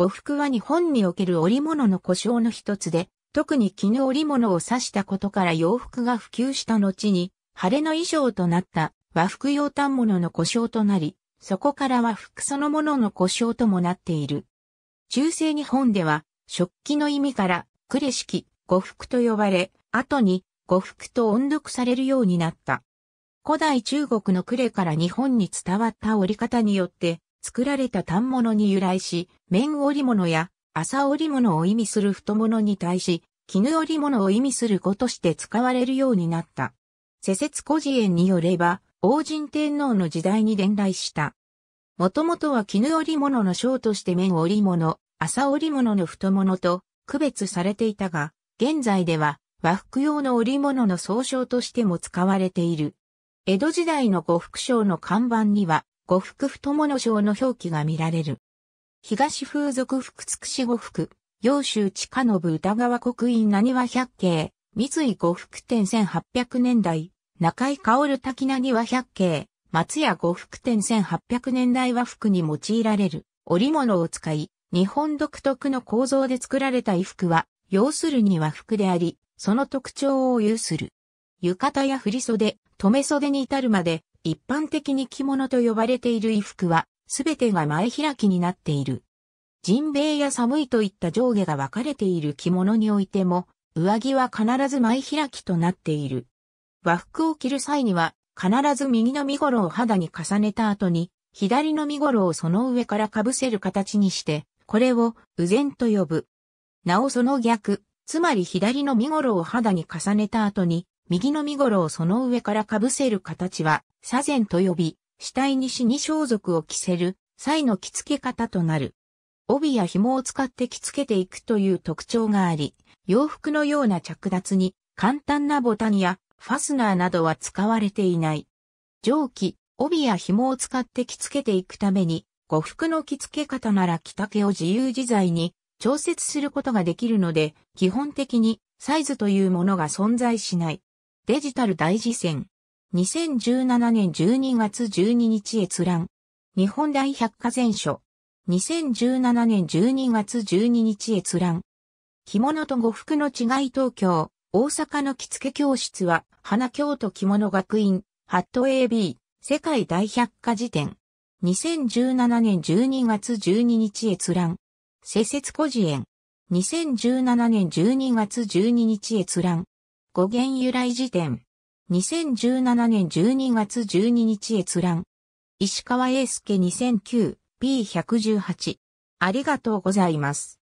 呉服は日本における織物の故障の一つで、特に絹織物を指したことから洋服が普及した後に、晴れの衣装となった和服用反物の故障となり、そこから和服そのものの故障ともなっている。中世日本では、食器の意味から、呉式、呉服と呼ばれ、後に、呉服と音読されるようになった。古代中国の呉から日本に伝わった織り方によって、作られた反物に由来し、綿織物や麻織物を意味する太物に対し、絹織物を意味する語として使われるようになった。世説古事園によれば、王神天皇の時代に伝来した。もともとは絹織物の章として綿織物、麻織物の太物と区別されていたが、現在では和服用の織物の総称としても使われている。江戸時代の呉服商の看板には、五福太もの章の表記が見られる。東風俗福津市五福、洋州地下信歌川国院何は百景、三井五福店1800年代、中井薫滝何は百景、松屋五福店1800年代和服に用いられる織物を使い、日本独特の構造で作られた衣服は、要するに和服であり、その特徴を有する。浴衣や振袖、留め袖に至るまで、一般的に着物と呼ばれている衣服は、すべてが前開きになっている。ジンベエや寒いといった上下が分かれている着物においても、上着は必ず前開きとなっている。和服を着る際には、必ず右の身頃を肌に重ねた後に、左の身頃をその上から被せる形にして、これを、右前と呼ぶ。なおその逆、つまり左の身頃を肌に重ねた後に、右の身頃をその上から被せる形は、左前と呼び、死体に死に装束を着せる、際の着付け方となる。帯や紐を使って着付けていくという特徴があり、洋服のような着脱に簡単なボタンやファスナーなどは使われていない。蒸気、帯や紐を使って着付けていくために、呉服の着付け方なら着丈を自由自在に調節することができるので、基本的にサイズというものが存在しない。デジタル大事線。2017年12月12日閲覧。日本大百科全書。2017年12月12日閲覧。着物と呉服の違い東京、大阪の着付け教室は、花京都着物学院、ハット AB、世界大百科辞典。2017年12月12日閲覧。施設古児園。2017年12月12日閲覧。語源由来辞典。2017年12月12日閲覧。石川英介 2009P118。ありがとうございます。